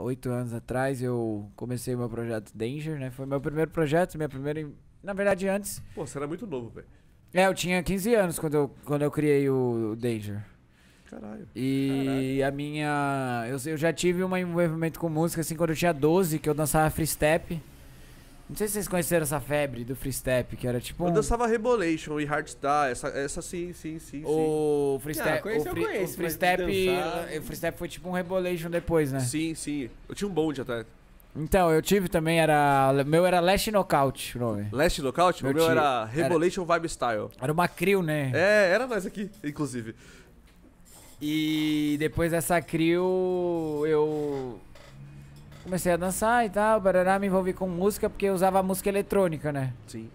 oito anos atrás eu comecei meu projeto Danger, né? Foi meu primeiro projeto, minha primeira. Na verdade, antes. Pô, você era muito novo, velho. É, eu tinha 15 anos quando eu, quando eu criei o Danger. Caralho. E Caralho. a minha. Eu, eu já tive um envolvimento com música, assim, quando eu tinha 12, que eu dançava freestyle não sei se vocês conheceram essa febre do Freestyle que era tipo. Um... Eu dançava Rebolation e Hardstar, essa, essa sim, sim, sim. O Freestyle, Ah, conheço, o free, eu conheço, o free O né? foi tipo um Rebolation depois, né? Sim, sim. Eu tinha um bonde até. Então, eu tive também, era. Meu era Last Knockout o nome. Last Knockout? Meu o meu tio. era Rebolation era... Vibe Style. Era uma crew, né? É, era nós aqui, inclusive. E depois dessa crew, eu Comecei a dançar e tal, barará, me envolvi com música, porque eu usava música eletrônica, né? Sim.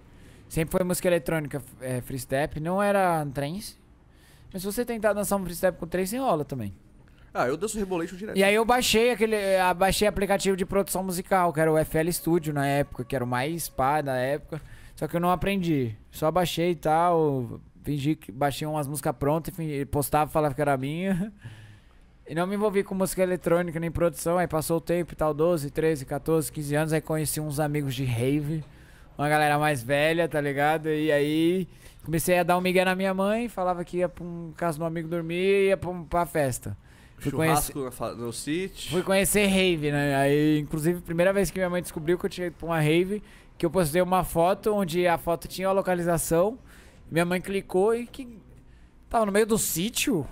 Sempre foi música eletrônica, é, free step, não era trance. Mas se você tentar dançar um free step com trance, enrola também. Ah, eu danço Rebolation direto. E aí eu baixei aquele. Baixei aplicativo de produção musical, que era o FL Studio na época, que era o mais pá da época. Só que eu não aprendi. Só baixei e tal. Fingi que baixei umas músicas prontas e postava, falava que era minha. E não me envolvi com música eletrônica nem produção. Aí passou o tempo e tal, 12, 13, 14, 15 anos. Aí conheci uns amigos de rave, uma galera mais velha, tá ligado? E aí comecei a dar um migué na minha mãe. Falava que ia pra um caso do amigo dormir e ia pra, um, pra festa. Fui Churrasco conhecer... no sítio. Fui conhecer rave, né? Aí, inclusive, primeira vez que minha mãe descobriu que eu tinha ido pra uma rave, que eu postei uma foto onde a foto tinha a localização. Minha mãe clicou e que. Tava no meio do sítio?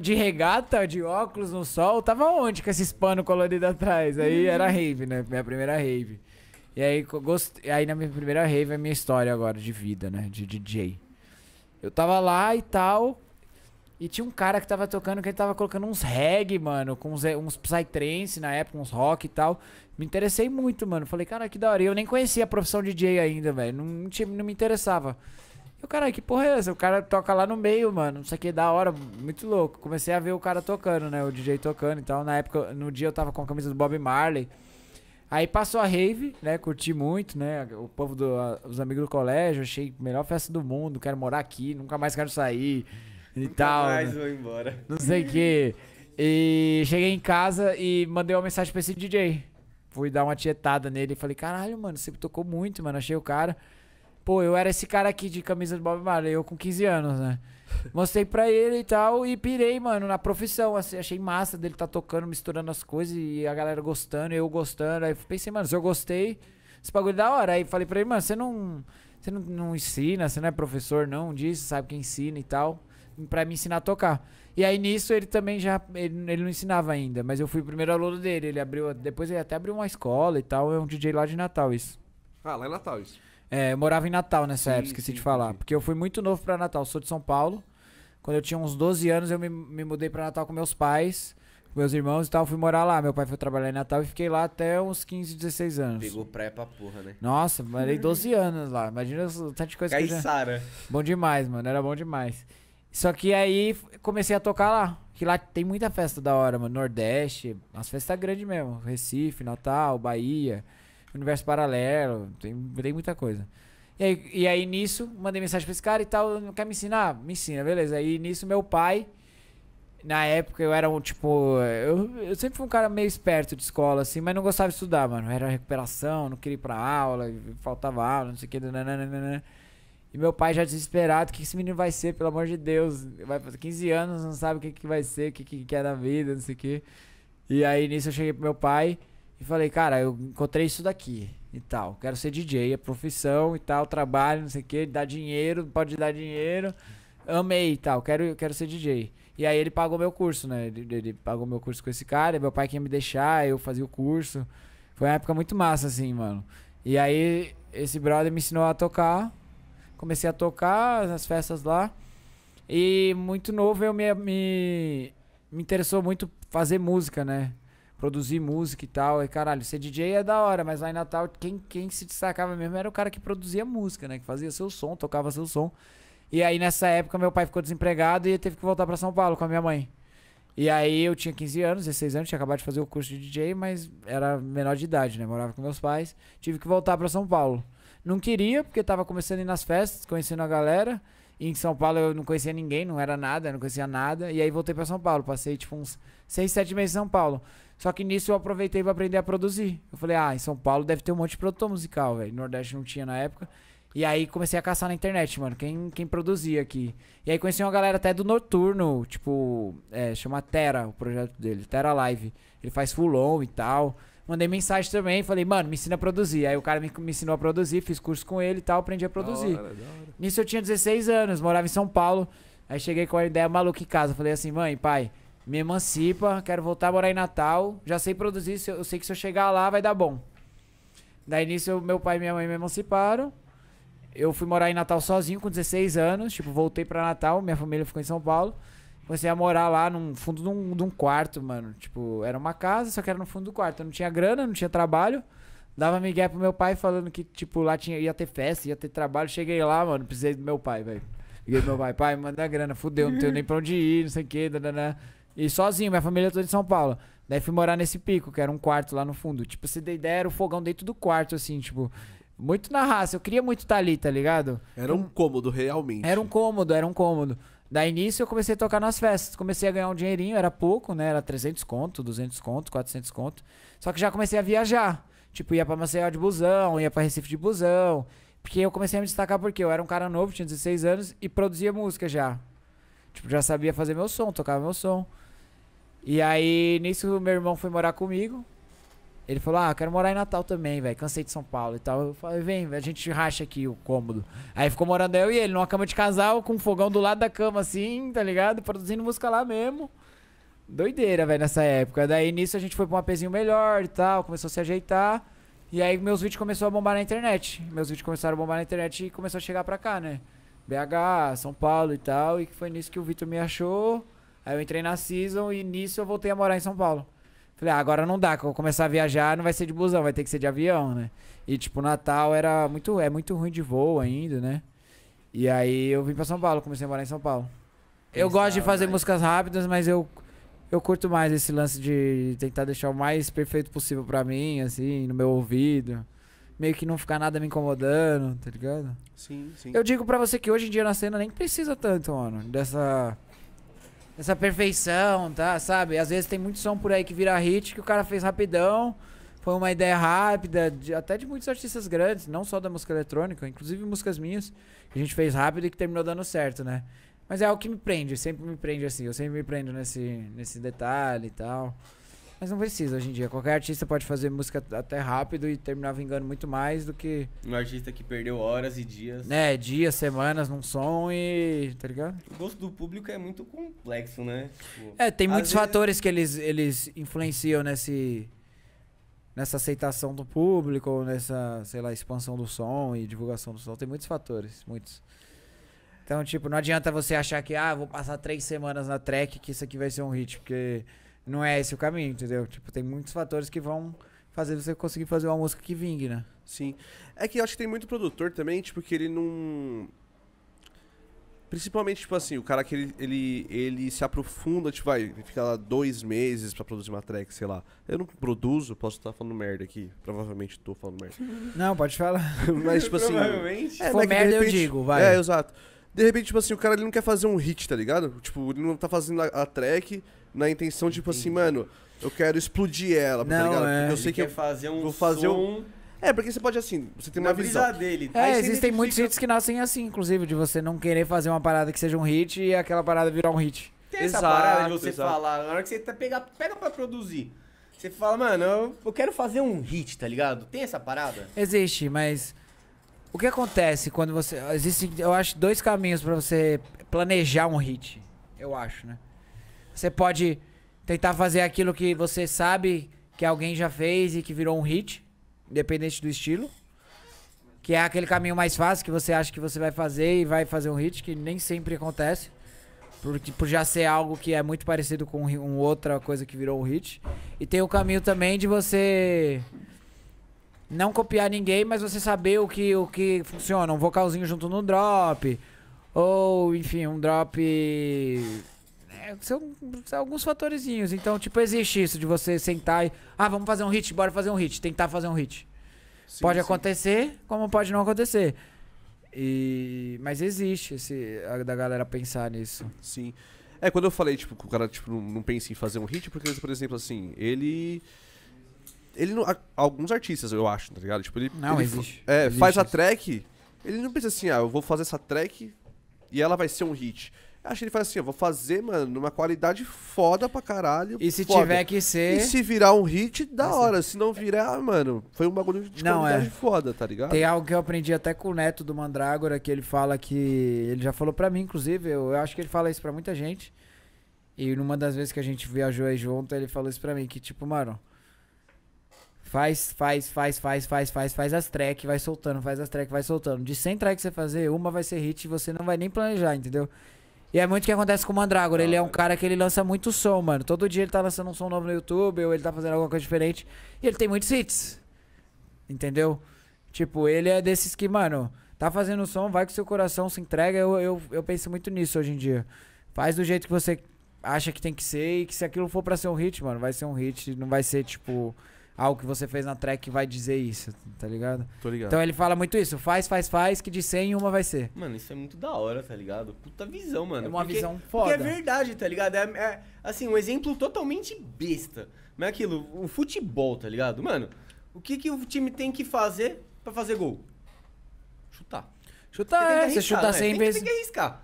De regata, de óculos no sol, tava onde com esses panos coloridos atrás? Aí uhum. era rave, né? Minha primeira rave. E aí, gost... aí na minha primeira rave é a minha história agora de vida, né? De DJ. Eu tava lá e tal. E tinha um cara que tava tocando, que ele tava colocando uns reggae, mano, com uns, eh, uns psytrance na época, uns rock e tal. Me interessei muito, mano. Falei, cara, que da hora. E eu nem conhecia a profissão de DJ ainda, velho. Não, não, não me interessava. Eu, caralho, que porra é essa? O cara toca lá no meio, mano. Isso aqui é da hora, muito louco. Comecei a ver o cara tocando, né? O DJ tocando. Então, na época, no dia eu tava com a camisa do Bob Marley. Aí passou a rave, né? Curti muito, né? O povo do, a, os amigos do colégio, achei melhor festa do mundo, quero morar aqui, nunca mais quero sair e nunca tal. Mais né? vou embora. Não sei o quê. E cheguei em casa e mandei uma mensagem pra esse DJ. Fui dar uma tietada nele e falei: "Caralho, mano, você tocou muito, mano, achei o cara". Pô, eu era esse cara aqui de camisa do Bob Marley, eu com 15 anos, né? Mostrei pra ele e tal, e pirei, mano, na profissão. Assim, achei massa dele tá tocando, misturando as coisas, e a galera gostando, eu gostando. Aí pensei, mano, se eu gostei, esse bagulho é da hora. Aí falei pra ele, mano, você não. Você não, não ensina, você não é professor, não, disso, sabe quem ensina e tal. Pra me ensinar a tocar. E aí nisso ele também já. Ele, ele não ensinava ainda, mas eu fui o primeiro aluno dele. Ele abriu. Depois ele até abriu uma escola e tal. É um DJ lá de Natal, isso. Ah, lá em Natal, isso. É, eu morava em Natal nessa sim, época, esqueci sim, de falar. Sim. Porque eu fui muito novo para Natal, sou de São Paulo. Quando eu tinha uns 12 anos, eu me, me mudei para Natal com meus pais, com meus irmãos e tal. Fui morar lá. Meu pai foi trabalhar em Natal e fiquei lá até uns 15, 16 anos. Pegou praia pra porra, né? Nossa, morei 12 anos lá. Imagina o tanto de coisa Caissara. que já... Bom demais, mano. Era bom demais. Só que aí comecei a tocar lá. Que lá tem muita festa da hora, mano. Nordeste, umas festas grandes mesmo. Recife, Natal, Bahia universo paralelo, tem, tem muita coisa. E aí, e aí, nisso, mandei mensagem pra esse cara e tal, não quer me ensinar? Me ensina, beleza. Aí nisso, meu pai, na época eu era um tipo. Eu, eu sempre fui um cara meio esperto de escola, assim, mas não gostava de estudar, mano. Era recuperação, não queria ir pra aula, faltava aula, não sei o que. Nananana. E meu pai já desesperado, o que esse menino vai ser, pelo amor de Deus? Vai fazer 15 anos, não sabe o que, que vai ser, o que, que, quer é da vida, não sei o quê E aí nisso eu cheguei pro meu pai e falei, cara, eu encontrei isso daqui e tal. Quero ser DJ, é profissão e tal, trabalho, não sei o que, dá dinheiro, pode dar dinheiro. Amei e tal, quero, quero ser DJ. E aí ele pagou meu curso, né? Ele, ele pagou meu curso com esse cara, meu pai queria me deixar, eu fazia o curso. Foi uma época muito massa, assim, mano. E aí esse brother me ensinou a tocar. Comecei a tocar nas festas lá. E muito novo eu me, me, me interessou muito fazer música, né? produzir música e tal. E caralho, ser DJ é da hora, mas lá em Natal, quem, quem se destacava mesmo era o cara que produzia música, né? Que fazia seu som, tocava seu som. E aí nessa época meu pai ficou desempregado e teve que voltar para São Paulo com a minha mãe. E aí eu tinha 15 anos, 16 anos, tinha acabado de fazer o curso de DJ, mas era menor de idade, né? Morava com meus pais. Tive que voltar para São Paulo. Não queria, porque tava começando a ir nas festas, conhecendo a galera. E em São Paulo eu não conhecia ninguém, não era nada, não conhecia nada. E aí voltei para São Paulo. Passei tipo uns 6, 7 meses em São Paulo. Só que nisso eu aproveitei para aprender a produzir. Eu falei, ah, em São Paulo deve ter um monte de produtor musical, velho. Nordeste não tinha na época. E aí comecei a caçar na internet, mano, quem, quem produzia aqui. E aí conheci uma galera até do Noturno, tipo, é, chama Terra, o projeto dele, Terra Live. Ele faz full on e tal. Mandei mensagem também, falei, mano, me ensina a produzir. Aí o cara me, me ensinou a produzir, fiz curso com ele e tal, aprendi a produzir. Da hora, da hora. Nisso eu tinha 16 anos, morava em São Paulo. Aí cheguei com a ideia maluca em casa. Falei assim, mãe, pai, me emancipa, quero voltar a morar em Natal. Já sei produzir, eu sei que se eu chegar lá vai dar bom. Daí nisso meu pai e minha mãe me emanciparam. Eu fui morar em Natal sozinho com 16 anos, tipo, voltei para Natal, minha família ficou em São Paulo. Comecei a morar lá no fundo de um, de um, quarto, mano. Tipo, era uma casa, só que era no fundo do quarto. Eu não tinha grana, não tinha trabalho. Dava migué pro meu pai falando que, tipo, lá tinha, ia ter festa, ia ter trabalho. Cheguei lá, mano, precisei do meu pai, velho. Liguei pro meu pai, pai, manda a grana, fudeu, não tenho nem pra onde ir, não sei o quê, danana. E sozinho, minha família é toda em São Paulo. Daí fui morar nesse pico, que era um quarto lá no fundo. Tipo, se der era o fogão dentro do quarto, assim, tipo. Muito na raça. Eu queria muito estar tá ali, tá ligado? Era um hum. cômodo, realmente. Era um cômodo, era um cômodo. Daí início eu comecei a tocar nas festas. Comecei a ganhar um dinheirinho, era pouco, né? Era 300 conto, 200 conto, 400 conto. Só que já comecei a viajar. Tipo, ia pra Maceió de busão, ia pra Recife de busão. Porque eu comecei a me destacar porque eu era um cara novo, tinha 16 anos e produzia música já. Tipo, já sabia fazer meu som, tocava meu som. E aí, nisso, meu irmão foi morar comigo. Ele falou, ah, eu quero morar em Natal também, velho. Cansei de São Paulo e tal. Eu falei, vem, a gente racha aqui o cômodo. Aí ficou morando eu e ele numa cama de casal, com um fogão do lado da cama, assim, tá ligado? Produzindo música lá mesmo. Doideira, velho, nessa época. Daí nisso a gente foi pra um apêzinho melhor e tal, começou a se ajeitar. E aí meus vídeos começaram a bombar na internet. Meus vídeos começaram a bombar na internet e começou a chegar pra cá, né? BH, São Paulo e tal. E foi nisso que o Vitor me achou. Aí eu entrei na Season e nisso eu voltei a morar em São Paulo. Falei, ah, agora não dá, que eu vou começar a viajar, não vai ser de busão, vai ter que ser de avião, né? E, tipo, Natal era muito, é muito ruim de voo ainda, né? E aí eu vim pra São Paulo, comecei a morar em São Paulo. eu gosto de fazer músicas rápidas, mas eu, eu curto mais esse lance de tentar deixar o mais perfeito possível pra mim, assim, no meu ouvido. Meio que não ficar nada me incomodando, tá ligado? Sim, sim. Eu digo pra você que hoje em dia na cena nem precisa tanto, mano, dessa essa perfeição, tá? Sabe? Às vezes tem muito som por aí que vira hit que o cara fez rapidão. Foi uma ideia rápida, de, até de muitos artistas grandes, não só da música eletrônica, inclusive músicas minhas, que a gente fez rápido e que terminou dando certo, né? Mas é algo que me prende, sempre me prende assim, eu sempre me prendo nesse, nesse detalhe e tal. Mas não precisa hoje em dia. Qualquer artista pode fazer música até rápido e terminar vingando muito mais do que. Um artista que perdeu horas e dias. Né, dias, semanas num som e. tá ligado? O gosto do público é muito complexo, né? Tipo, é, tem muitos vezes... fatores que eles, eles influenciam nesse. Nessa aceitação do público, ou nessa, sei lá, expansão do som e divulgação do som. Tem muitos fatores, muitos. Então, tipo, não adianta você achar que, ah, vou passar três semanas na track que isso aqui vai ser um hit, porque não é esse o caminho, entendeu? Tipo, tem muitos fatores que vão fazer você conseguir fazer uma música que vingue, né? Sim. É que eu acho que tem muito produtor também, tipo, que ele não. Principalmente, tipo assim, o cara que ele, ele, ele se aprofunda, tipo, vai, fica lá dois meses pra produzir uma track, sei lá. Eu não produzo, posso estar tá falando merda aqui. Provavelmente tô falando merda. Não, pode falar. Mas, tipo assim. Provavelmente. É, né, merda, repente, eu digo, vai. É, exato de repente, tipo assim, o cara ele não quer fazer um hit, tá ligado? Tipo, ele não tá fazendo a, a track na intenção, tipo assim, Entendi. assim, mano, eu quero explodir ela, tá não, tá ligado? Porque eu é. sei ele que eu fazer um vou fazer som... um. É, porque você pode assim, você tem uma na visão. dele. É, existem muitos hits que nascem assim, inclusive, de você não querer fazer uma parada que seja um hit e aquela parada virar um hit. Tem essa exato, parada de você exato. falar, na hora que você tá pegar, pega pra produzir. Você fala, mano, eu, eu quero fazer um hit, tá ligado? Tem essa parada? Existe, mas o que acontece quando você. Existem, eu acho, dois caminhos para você planejar um hit. Eu acho, né? Você pode tentar fazer aquilo que você sabe que alguém já fez e que virou um hit, independente do estilo. Que é aquele caminho mais fácil que você acha que você vai fazer e vai fazer um hit, que nem sempre acontece. Por, por já ser algo que é muito parecido com um, outra coisa que virou um hit. E tem o caminho também de você não copiar ninguém, mas você saber o que, o que funciona. Um vocalzinho junto no drop. Ou, enfim, um drop. É, né, são, são, alguns fatorezinhos. Então, tipo, existe isso de você sentar e. Ah, vamos fazer um hit, bora fazer um hit. Tentar fazer um hit. Sim, pode sim. acontecer, como pode não acontecer. E... Mas existe esse, a, da galera pensar nisso. Sim. É, quando eu falei, tipo, que o cara tipo, não, não pensa em fazer um hit, porque, por exemplo, assim, ele. Ele não, alguns artistas, eu acho, tá ligado? Tipo, ele, não, ele existe, é, existe faz a track, ele não pensa assim, ah, eu vou fazer essa track e ela vai ser um hit. acho que ele faz assim, eu vou fazer, mano, numa qualidade foda pra caralho. E se foda. tiver que ser. E se virar um hit, da hora. Se não virar, mano, foi um bagulho de não, é. qualidade é. foda, tá ligado? Tem algo que eu aprendi até com o neto do Mandrágora, que ele fala que. Ele já falou pra mim, inclusive, eu, eu acho que ele fala isso pra muita gente. E numa das vezes que a gente viajou aí junto, ele falou isso pra mim, que tipo, mano. Faz, faz, faz, faz, faz, faz, faz as tracks, vai soltando, faz as tracks, vai soltando. De 100 tracks que você fazer, uma vai ser hit e você não vai nem planejar, entendeu? E é muito o que acontece com o Mandragora. Ele é um é. cara que ele lança muito som, mano. Todo dia ele tá lançando um som novo no YouTube, ou ele tá fazendo alguma coisa diferente. E ele tem muitos hits. Entendeu? Tipo, ele é desses que, mano, tá fazendo som, vai com seu coração se entrega. Eu, eu, eu penso muito nisso hoje em dia. Faz do jeito que você acha que tem que ser e que se aquilo for pra ser um hit, mano, vai ser um hit. Não vai ser, tipo algo que você fez na track vai dizer isso, tá ligado? Tô ligado. Então ele fala muito isso, faz, faz, faz, que de 100 uma vai ser. Mano, isso é muito da hora, tá ligado? Puta visão, mano. É uma porque, visão foda. Porque é verdade, tá ligado? É, é, assim, um exemplo totalmente besta. Mas é aquilo, o futebol, tá ligado? Mano, o que, que o time tem que fazer para fazer gol? Chutar. Chutar, você é, você chutar né? 100 tem vezes. Tem que arriscar.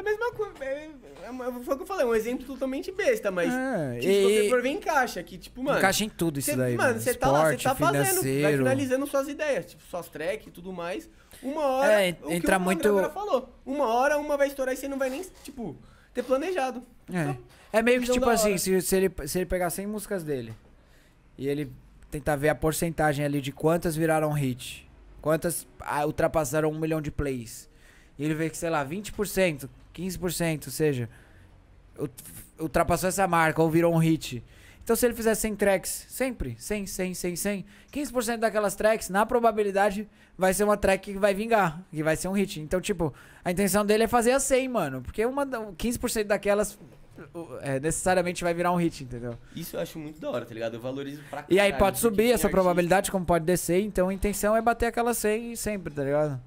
É a mesma coisa. É, é foi o que eu falei, é um exemplo totalmente besta, mas. É, tipo, e, você for ver, encaixa. aqui, tipo, mano. Encaixa em tudo isso cê, daí. Mano, você tá lá, você tá fazendo, vai finalizando suas ideias, tipo, suas tracks e tudo mais. Uma hora. É, o que o muito. falou. Uma hora, uma vai estourar e você não vai nem, tipo, ter planejado. É. Então, é meio que, tipo assim, se, se, ele, se ele pegar 100 músicas dele e ele tentar ver a porcentagem ali de quantas viraram hit, quantas ah, ultrapassaram um milhão de plays. E ele vê que, sei lá, 20% 15%, ou seja, ultrapassou essa marca ou virou um hit. Então, se ele fizer 100 tracks, sempre, 100, 100, 100, 100, 15% daquelas tracks, na probabilidade, vai ser uma track que vai vingar, que vai ser um hit. Então, tipo, a intenção dele é fazer a 100, mano, porque uma, 15% daquelas é, necessariamente vai virar um hit, entendeu? Isso eu acho muito da hora, tá ligado? Eu valorizo pra caralho. E aí pode subir essa artista. probabilidade, como pode descer, então a intenção é bater aquela 100 sempre, tá ligado?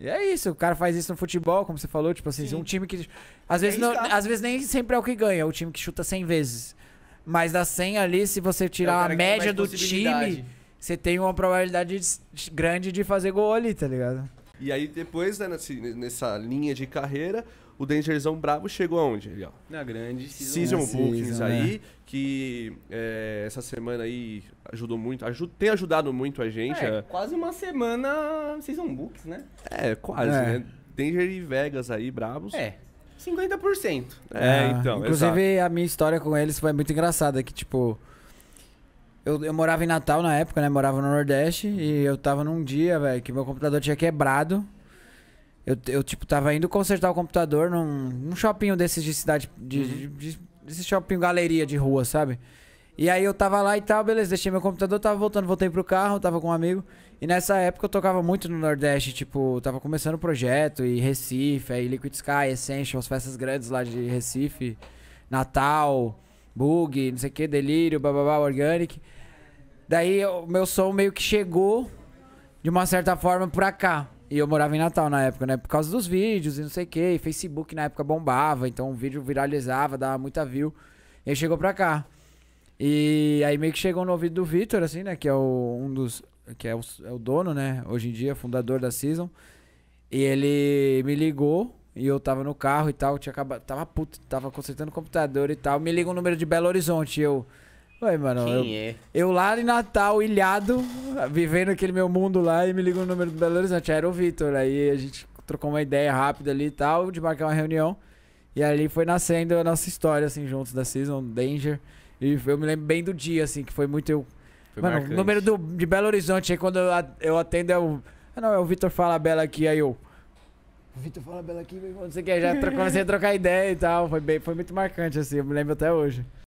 E é isso, o cara faz isso no futebol, como você falou, tipo assim, Sim. um time que. Às vezes, é não, às vezes nem sempre é o que ganha, é o time que chuta 100 vezes. Mas da 100 ali, se você é, tirar é a média do time, você tem uma probabilidade grande de fazer gol ali, tá ligado? E aí depois, né, nessa linha de carreira, o Dangerzão Bravo chegou aonde? Ali, ó. Na grande Season, season Bookings season, aí, né? que é, essa semana aí ajudou muito, ajud, tem ajudado muito a gente. É, a... É. quase uma semana Season Bookings, né? É, quase, é. né? Danger e Vegas aí, bravos. É, 50%. É, é então. Inclusive, exato. a minha história com eles foi muito engraçada, que tipo. Eu, eu morava em Natal na época, né? Morava no Nordeste. E eu tava num dia, velho, que meu computador tinha quebrado. Eu, eu, tipo, tava indo consertar o computador num, num shopping desses de cidade. De, uhum. de, de, desse shopping galeria de rua, sabe? E aí eu tava lá e tal, beleza, deixei meu computador, tava voltando, voltei pro carro, tava com um amigo. E nessa época eu tocava muito no Nordeste, tipo, tava começando o projeto, e Recife, aí Liquid Sky, Essential as festas grandes lá de Recife, Natal, Bug, não sei o que, Delírio, bababá, Organic. Daí o meu som meio que chegou, de uma certa forma, pra cá. E eu morava em Natal na época, né? Por causa dos vídeos e não sei o quê. E Facebook na época bombava, então o vídeo viralizava, dava muita view. E chegou pra cá. E aí meio que chegou no ouvido do Vitor, assim, né? Que é o, um dos. Que é o, é o dono, né? Hoje em dia, fundador da Season. E ele me ligou e eu tava no carro e tal, tinha acabado, tava puto, tava consertando o computador e tal. Me liga um número de Belo Horizonte. E eu, Ué, mano, Quem eu, é? eu lá em Natal, ilhado, vivendo aquele meu mundo lá e me ligou o número do Belo Horizonte. Era o Vitor. Aí a gente trocou uma ideia rápida ali e tal, de marcar uma reunião. E ali foi nascendo a nossa história, assim, juntos da Season, Danger. E eu me lembro bem do dia, assim, que foi muito eu. Foi mano, marcante. o número do, de Belo Horizonte, aí quando eu, atendo é o. Ah, não, é o Vitor Fala Bela aqui, aí eu. Vitor Fala Bela aqui, meu irmão, não sei o que, já comecei a trocar ideia e tal. Foi, bem, foi muito marcante, assim, eu me lembro até hoje.